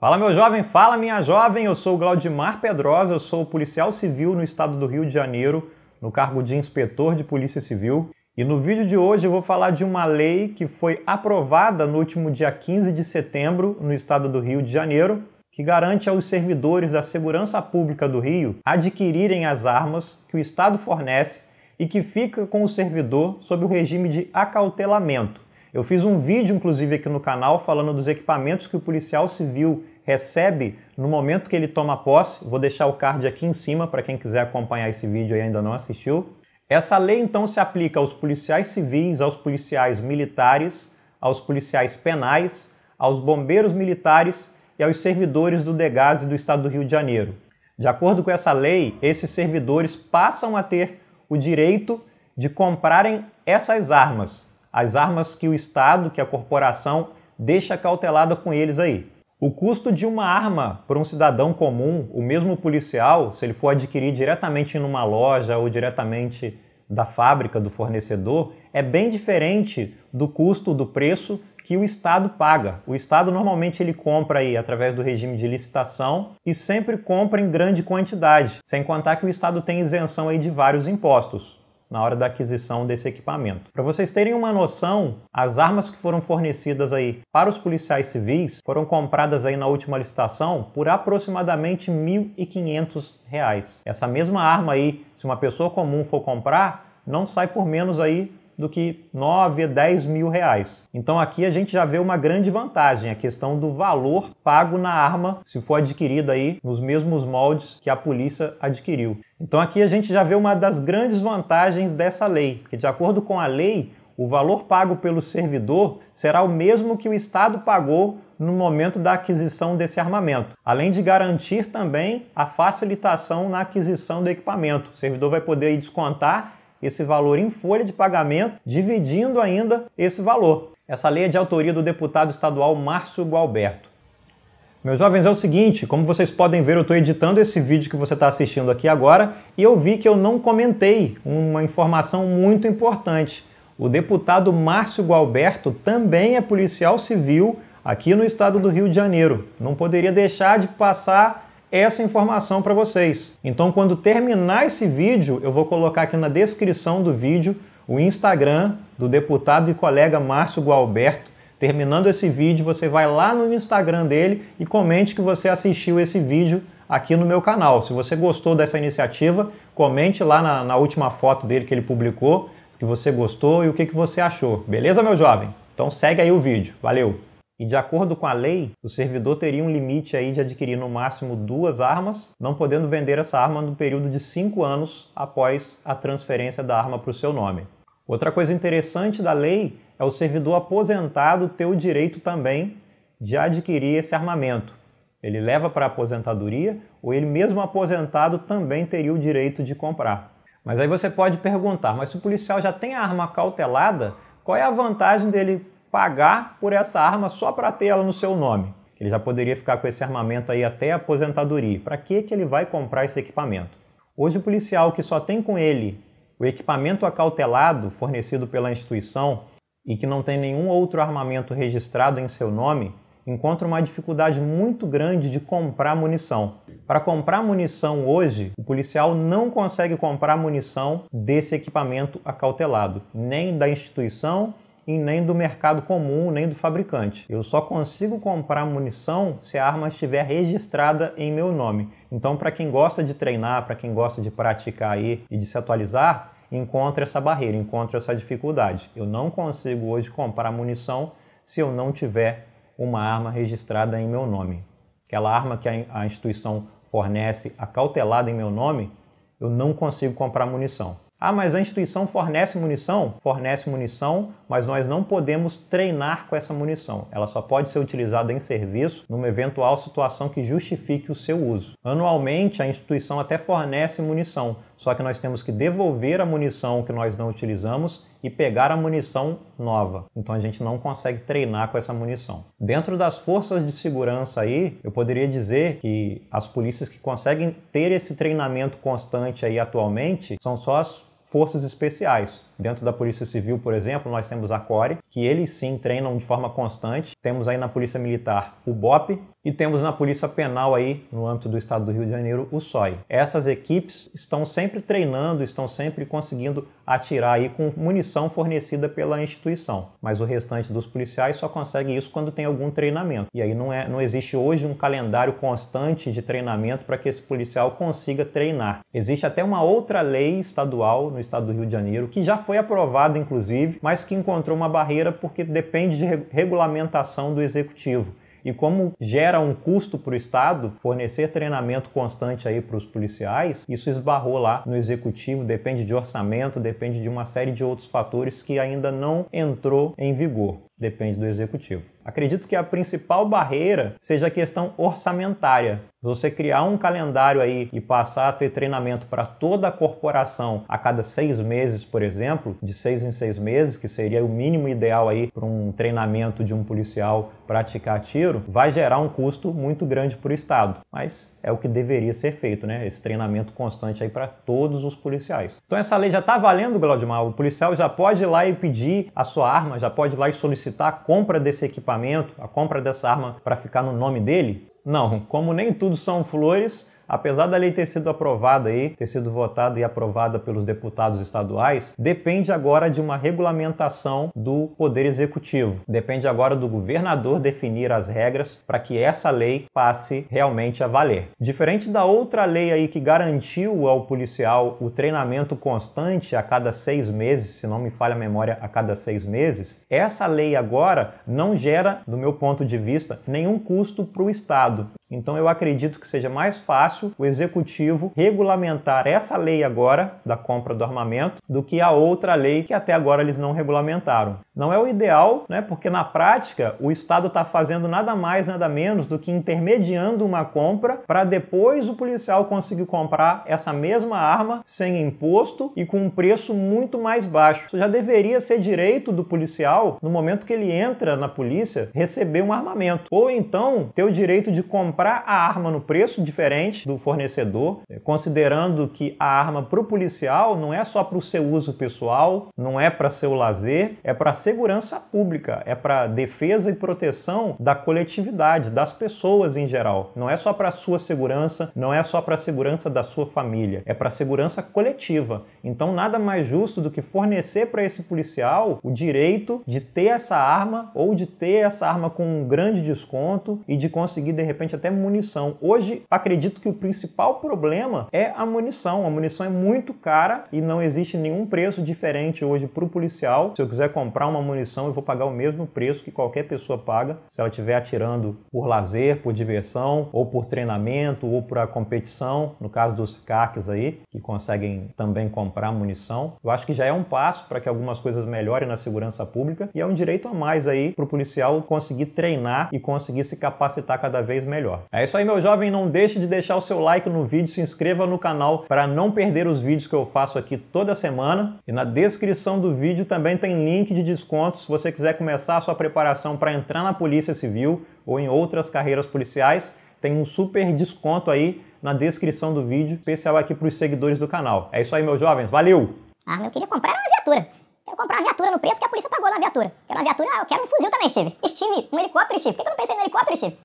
Fala meu jovem, fala minha jovem, eu sou o Glaudimar Pedrosa, eu sou policial civil no estado do Rio de Janeiro, no cargo de inspetor de polícia civil. E no vídeo de hoje eu vou falar de uma lei que foi aprovada no último dia 15 de setembro no estado do Rio de Janeiro, que garante aos servidores da segurança pública do Rio adquirirem as armas que o estado fornece e que fica com o servidor sob o regime de acautelamento. Eu fiz um vídeo, inclusive, aqui no canal falando dos equipamentos que o policial civil recebe no momento que ele toma posse. Vou deixar o card aqui em cima para quem quiser acompanhar esse vídeo e ainda não assistiu. Essa lei então se aplica aos policiais civis, aos policiais militares, aos policiais penais, aos bombeiros militares e aos servidores do e do Estado do Rio de Janeiro. De acordo com essa lei, esses servidores passam a ter o direito de comprarem essas armas, as armas que o Estado, que a corporação deixa cautelada com eles aí. O custo de uma arma para um cidadão comum, o mesmo policial, se ele for adquirir diretamente numa loja ou diretamente da fábrica, do fornecedor, é bem diferente do custo, do preço que o Estado paga. O Estado normalmente ele compra aí através do regime de licitação e sempre compra em grande quantidade, sem contar que o Estado tem isenção aí de vários impostos na hora da aquisição desse equipamento. Para vocês terem uma noção, as armas que foram fornecidas aí para os policiais civis foram compradas aí na última licitação por aproximadamente R$ 1.500. Essa mesma arma aí, se uma pessoa comum for comprar, não sai por menos aí do que 9, 10 mil reais. Então aqui a gente já vê uma grande vantagem, a questão do valor pago na arma, se for adquirida aí nos mesmos moldes que a polícia adquiriu. Então aqui a gente já vê uma das grandes vantagens dessa lei, que de acordo com a lei, o valor pago pelo servidor será o mesmo que o Estado pagou no momento da aquisição desse armamento, além de garantir também a facilitação na aquisição do equipamento. O servidor vai poder descontar esse valor em folha de pagamento, dividindo ainda esse valor. Essa lei é de autoria do deputado estadual Márcio Gualberto. Meus jovens, é o seguinte, como vocês podem ver, eu estou editando esse vídeo que você está assistindo aqui agora e eu vi que eu não comentei uma informação muito importante. O deputado Márcio Gualberto também é policial civil aqui no estado do Rio de Janeiro. Não poderia deixar de passar essa informação para vocês. Então, quando terminar esse vídeo, eu vou colocar aqui na descrição do vídeo o Instagram do deputado e colega Márcio Gualberto. Terminando esse vídeo, você vai lá no Instagram dele e comente que você assistiu esse vídeo aqui no meu canal. Se você gostou dessa iniciativa, comente lá na, na última foto dele que ele publicou, que você gostou e o que, que você achou. Beleza, meu jovem? Então segue aí o vídeo. Valeu! E de acordo com a lei, o servidor teria um limite aí de adquirir no máximo duas armas, não podendo vender essa arma no período de cinco anos após a transferência da arma para o seu nome. Outra coisa interessante da lei é o servidor aposentado ter o direito também de adquirir esse armamento. Ele leva para a aposentadoria ou ele mesmo aposentado também teria o direito de comprar. Mas aí você pode perguntar, mas se o policial já tem a arma cautelada, qual é a vantagem dele pagar por essa arma só para ter ela no seu nome. Ele já poderia ficar com esse armamento aí até a aposentadoria. Para que, que ele vai comprar esse equipamento? Hoje o policial que só tem com ele o equipamento acautelado fornecido pela instituição e que não tem nenhum outro armamento registrado em seu nome, encontra uma dificuldade muito grande de comprar munição. Para comprar munição hoje, o policial não consegue comprar munição desse equipamento acautelado, nem da instituição e nem do mercado comum, nem do fabricante. Eu só consigo comprar munição se a arma estiver registrada em meu nome. Então, para quem gosta de treinar, para quem gosta de praticar aí e de se atualizar, encontra essa barreira, encontra essa dificuldade. Eu não consigo hoje comprar munição se eu não tiver uma arma registrada em meu nome. Aquela arma que a instituição fornece acautelada em meu nome, eu não consigo comprar munição. Ah, mas a instituição fornece munição? Fornece munição, mas nós não podemos treinar com essa munição. Ela só pode ser utilizada em serviço numa eventual situação que justifique o seu uso. Anualmente, a instituição até fornece munição, só que nós temos que devolver a munição que nós não utilizamos e pegar a munição nova. Então a gente não consegue treinar com essa munição. Dentro das forças de segurança aí, eu poderia dizer que as polícias que conseguem ter esse treinamento constante aí atualmente são só as forças especiais. Dentro da Polícia Civil, por exemplo, nós temos a CORE, que eles sim treinam de forma constante. Temos aí na Polícia Militar o BOP e temos na Polícia Penal aí, no âmbito do Estado do Rio de Janeiro, o SOI. Essas equipes estão sempre treinando, estão sempre conseguindo atirar aí com munição fornecida pela instituição. Mas o restante dos policiais só consegue isso quando tem algum treinamento. E aí não, é, não existe hoje um calendário constante de treinamento para que esse policial consiga treinar. Existe até uma outra lei estadual no Estado do Rio de Janeiro que já foi foi aprovado, inclusive, mas que encontrou uma barreira porque depende de regulamentação do executivo. E como gera um custo para o Estado fornecer treinamento constante aí para os policiais, isso esbarrou lá no executivo, depende de orçamento, depende de uma série de outros fatores que ainda não entrou em vigor, depende do executivo. Acredito que a principal barreira seja a questão orçamentária. Você criar um calendário aí e passar a ter treinamento para toda a corporação a cada seis meses, por exemplo, de seis em seis meses, que seria o mínimo ideal aí para um treinamento de um policial praticar tiro, vai gerar um custo muito grande para o Estado. Mas é o que deveria ser feito, né? Esse treinamento constante aí para todos os policiais. Então essa lei já está valendo, Glaudimar. O policial já pode ir lá e pedir a sua arma, já pode ir lá e solicitar a compra desse equipamento equipamento, a compra dessa arma para ficar no nome dele? Não, como nem tudo são flores, apesar da lei ter sido aprovada aí, ter sido votada e aprovada pelos deputados estaduais, depende agora de uma regulamentação do Poder Executivo. Depende agora do governador definir as regras para que essa lei passe realmente a valer. Diferente da outra lei aí que garantiu ao policial o treinamento constante a cada seis meses, se não me falha a memória, a cada seis meses, essa lei agora não gera, do meu ponto de vista, nenhum custo para o Estado. Então eu acredito que seja mais fácil o executivo regulamentar essa lei agora da compra do armamento do que a outra lei que até agora eles não regulamentaram. Não é o ideal, né? Porque na prática o Estado está fazendo nada mais nada menos do que intermediando uma compra para depois o policial conseguir comprar essa mesma arma sem imposto e com um preço muito mais baixo. Isso já deveria ser direito do policial no momento que ele entra na polícia receber um armamento ou então ter o direito de comprar comprar a arma no preço diferente do fornecedor, é, considerando que a arma para o policial não é só para o seu uso pessoal, não é para seu lazer, é para segurança pública, é para defesa e proteção da coletividade, das pessoas em geral. Não é só para sua segurança, não é só para a segurança da sua família, é para segurança coletiva. Então nada mais justo do que fornecer para esse policial o direito de ter essa arma ou de ter essa arma com um grande desconto e de conseguir de repente até é munição. Hoje, acredito que o principal problema é a munição. A munição é muito cara e não existe nenhum preço diferente hoje para o policial. Se eu quiser comprar uma munição, eu vou pagar o mesmo preço que qualquer pessoa paga se ela estiver atirando por lazer, por diversão, ou por treinamento, ou para competição. No caso dos CACs aí, que conseguem também comprar munição. Eu acho que já é um passo para que algumas coisas melhorem na segurança pública e é um direito a mais aí para o policial conseguir treinar e conseguir se capacitar cada vez melhor. É isso aí, meu jovem. Não deixe de deixar o seu like no vídeo, se inscreva no canal para não perder os vídeos que eu faço aqui toda semana. E na descrição do vídeo também tem link de descontos se você quiser começar a sua preparação para entrar na Polícia Civil ou em outras carreiras policiais. Tem um super desconto aí na descrição do vídeo, especial aqui para os seguidores do canal. É isso aí, meus jovens. Valeu! Ah, eu queria comprar uma viatura. Quero comprar uma viatura no preço que a polícia pagou na viatura. Quero uma viatura, eu quero um fuzil também, Steve. Steve, um helicóptero, Steve. Por que eu não pensei no helicóptero, Steve?